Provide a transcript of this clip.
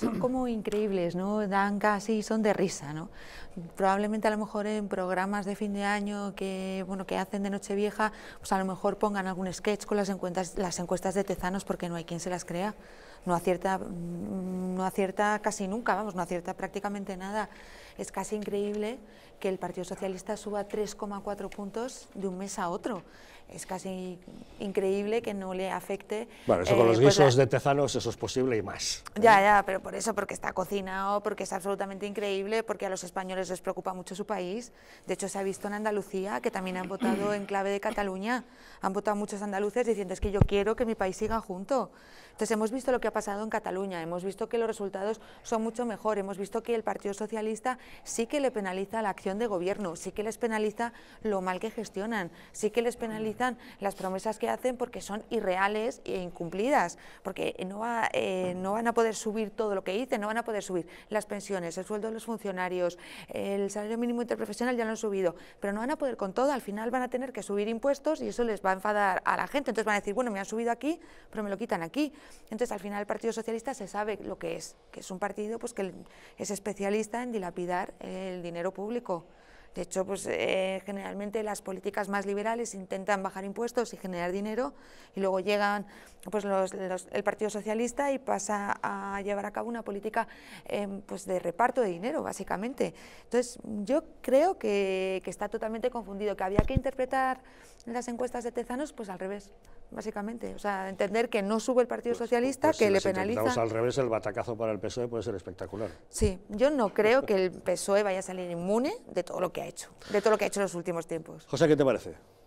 son como increíbles, ¿no? Dan casi, son de risa, ¿no? Probablemente a lo mejor en programas de fin de año que, bueno, que hacen de Nochevieja, pues a lo mejor pongan algún sketch con las encuestas, las encuestas de Tezanos porque no hay quien se las crea, no acierta mm, no acierta casi nunca, vamos, no acierta prácticamente nada. Es casi increíble que el Partido Socialista suba 3,4 puntos de un mes a otro. Es casi increíble que no le afecte. Bueno, eso con eh, los pues guisos de tezanos, eso es posible y más. ¿eh? Ya, ya, pero por eso, porque está cocinado, porque es absolutamente increíble, porque a los españoles les preocupa mucho su país. De hecho, se ha visto en Andalucía, que también han votado en clave de Cataluña. Han votado muchos andaluces diciendo, es que yo quiero que mi país siga junto. Entonces, hemos visto lo que ha pasado en Cataluña, hemos visto que los resultados son mucho mejor. Hemos visto que el Partido Socialista sí que le penaliza la acción de gobierno, sí que les penaliza lo mal que gestionan, sí que les penalizan las promesas que hacen porque son irreales e incumplidas, porque no, eh, no van a poder subir todo lo que dicen, no van a poder subir las pensiones, el sueldo de los funcionarios, el salario mínimo interprofesional ya lo han subido, pero no van a poder con todo, al final van a tener que subir impuestos y eso les va a enfadar a la gente, entonces van a decir, bueno, me han subido aquí, pero me lo quitan aquí. Entonces al final el Partido Socialista se sabe lo que que es un partido pues, que es especialista en dilapidar el dinero público. De hecho, pues, eh, generalmente las políticas más liberales intentan bajar impuestos y generar dinero y luego llegan pues, los, el Partido Socialista y pasa a llevar a cabo una política eh, pues, de reparto de dinero, básicamente. Entonces, yo creo que, está totalmente confundido, que había que interpretar las encuestas de Tezanos pues, al revés. Básicamente, o sea, entender que no sube el Partido pues, Socialista, pues, que si le penaliza. al revés, el batacazo para el PSOE puede ser espectacular. Sí, yo no creo que el PSOE vaya a salir inmune de todo lo que hecho, de todo lo que ha hecho en los últimos tiempos. José, ¿qué te parece?